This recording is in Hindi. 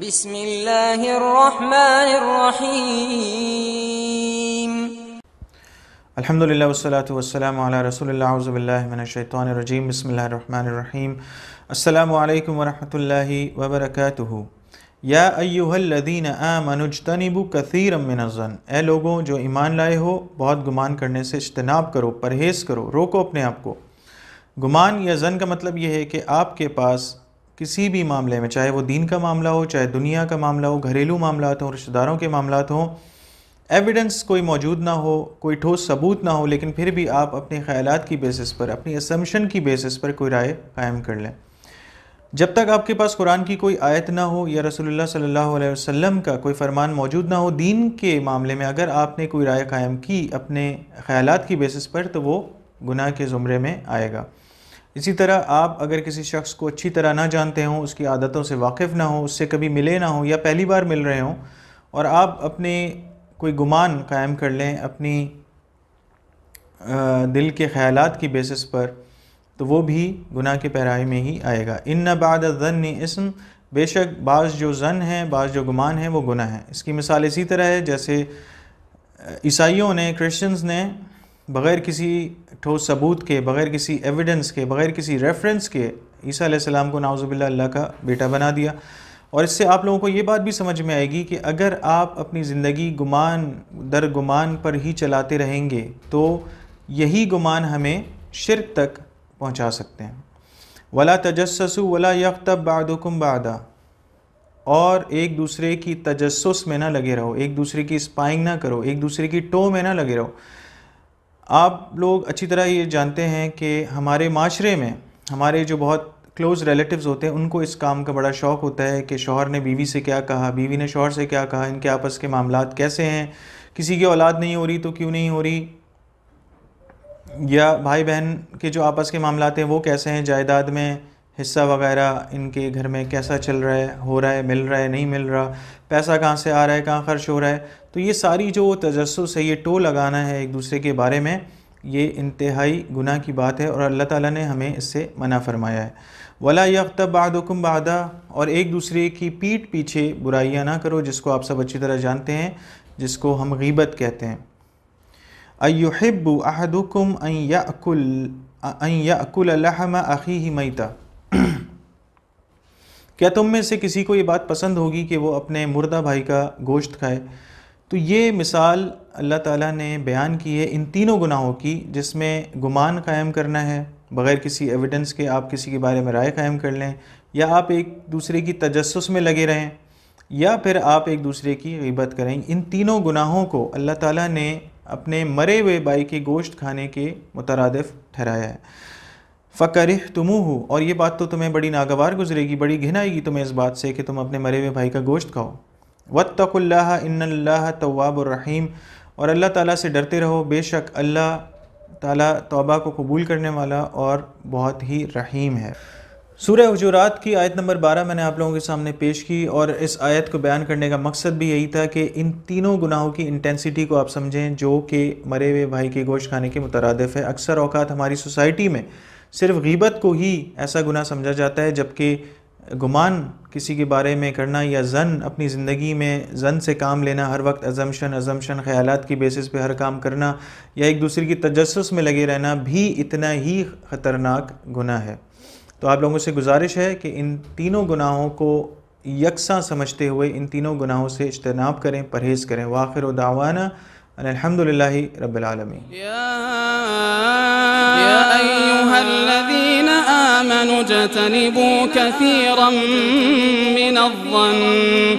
بسم الله الرحمن الرحيم الحمد لله والصلاة والسلام على رسول الله عز وجل من الشيطان الرجيم بسم الله الرحمن الرحيم السلام عليكم ورحمة الله وبركاته يا أيها الذين آمنوا اجتنبوا كثيرا من الظن मिनज़न لوگوں جو ایمان لائے ہو بہت گمان کرنے سے اجتناب کرو پرہیز کرو روکو اپنے آپ کو گمان یا या کا مطلب یہ ہے کہ آپ کے پاس किसी भी मामले में चाहे वो दीन का मामला हो चाहे दुनिया का मामला हो घरेलू मामला हों रिश्तेदारों के मामला हों एविडेंस कोई मौजूद ना हो कोई ठोस सबूत ना हो लेकिन फिर भी आप अपने ख्याल की बेसिस पर अपनी असम्पशन की बेसिस पर कोई राय कायम कर लें जब तक आपके पास कुरान की कोई आयत ना हो या रसोल्ला सल्लल्लाहु वसम का कोई फरमान मौजूद ना हो दीन के मामले में अगर आपने कोई राय कायम की अपने ख्याल की बेसिस पर तो वो गुनाह के ज़ुमरे में आएगा इसी तरह आप अगर किसी शख्स को अच्छी तरह ना जानते हों उसकी आदतों से वाकिफ़ ना हो उससे कभी मिले ना हो या पहली बार मिल रहे हों और आप अपने कोई गुमान कायम कर लें अपनी दिल के ख्याल की बेसिस पर तो वो भी गुनाह के पहराए में ही आएगा इन न बाद ज़न इसम बेशक बाज़ जो ज़न है बाज़ जो गुमान है वो गुनाह है इसकी मिसाल इसी तरह है जैसे ईसाइयों ने क्रिश्चियंस ने बग़ैर किसी ठोस सबूत के बग़ैर किसी एविडेंस के बग़ैर किसी रेफरेंस के ईसा को नाउज़बिल्ला अल्लाह का बेटा बना दिया और इससे आप लोगों को ये बात भी समझ में आएगी कि अगर आप अपनी ज़िंदगी गुमान दर गुमान पर ही चलाते रहेंगे तो यही गुमान हमें शिरक तक पहुंचा सकते हैं वला तजस्सु वला यकतब बादुकुम बादा और एक दूसरे की तजस्स में ना लगे रहो एक दूसरे की स्पाइंग ना करो एक दूसरे की टो में ना लगे रहो आप लोग अच्छी तरह ये जानते हैं कि हमारे माशरे में हमारे जो बहुत क्लोज़ रिलेटिव्स होते हैं उनको इस काम का बड़ा शौक़ होता है कि शोहर ने बीवी से क्या कहा बीवी ने शोहर से क्या कहा इनके आपस के मामला कैसे हैं किसी की औलाद नहीं हो रही तो क्यों नहीं हो रही या भाई बहन के जो आपस के मामला हैं वो कैसे हैं जायदाद में हिस्सा वगैरह इनके घर में कैसा चल रहा है हो रहा है मिल रहा है नहीं मिल रहा पैसा कहाँ से आ रहा है कहाँ खर्च हो रहा है तो ये सारी जो तजस्स है ये टो लगाना है एक दूसरे के बारे में ये इंतहाई गुना की बात है और अल्लाह ताला ने हमें इससे मना फरमाया है वला यख्तब बहादुकुम बहादा और एक दूसरे की पीठ पीछे बुराइयाँ ना करो जिसको आप सब अच्छी तरह जानते हैं जिसको हम गीबत कहते हैं अयुहब्बू अहदुकुम अकुल याकुल अन अखी ही मैता क्या तुम में से किसी को ये बात पसंद होगी कि वो अपने मुर्दा भाई का गोश्त खाए तो ये मिसाल अल्लाह ताला ने बयान की है इन तीनों गुनाहों की जिसमें गुमान कायम करना है बग़ैर किसी एविडेंस के आप किसी के बारे में राय कायम कर लें या आप एक दूसरे की तजस में लगे रहें या फिर आप एक दूसरे की गीबत करें इन तीनों गुनाहों को अल्लाह ताला ने अपने मरे हुए बाई के गोश्त खाने के मुतरद ठहराया है फ़कर तुमूह और ये बात तो तुम्हें बड़ी नागवार गुजरेगी बड़ी घिनाएगी तुम्हें इस बात से कि तुम अपने मरे हुए भाई का गोश्त खाओ वत्तकुल्ला इन तवाबुररहीम और अल्लाह ताला से डरते रहो बेशक अल्लाह ताला तौबा को कबूल करने वाला और बहुत ही रहीम है सूर्य हजूरात की आयत नंबर 12 मैंने आप लोगों के सामने पेश की और इस आयत को बयान करने का मकसद भी यही था कि इन तीनों गुनाहों की इंटेंसिटी को आप समझें जो कि मरे हुए भाई के गोश्त खाने के मुतरदफ़ है अक्सर अवकात हमारी सोसाइटी में सिर्फ गीबत को ही ऐसा गुना समझा जाता है जबकि गुमान किसी के बारे में करना या जन अपनी ज़िंदगी में जन से काम लेना हर वक्त अजमशन अजमशन ख्याल की बेसिस पे हर काम करना या एक दूसरे की तजस में लगे रहना भी इतना ही ख़तरनाक गुना है तो आप लोगों से गुजारिश है कि इन तीनों गुनाहों को यकसा समझते हुए इन तीनों गुनाहों से इजतनाब करें परहेज़ करें वाखिर दावाना أن الحمد لله رب العالمين يا, يا أيها الذين آمنوا اجتنبوا كثيرا من الظن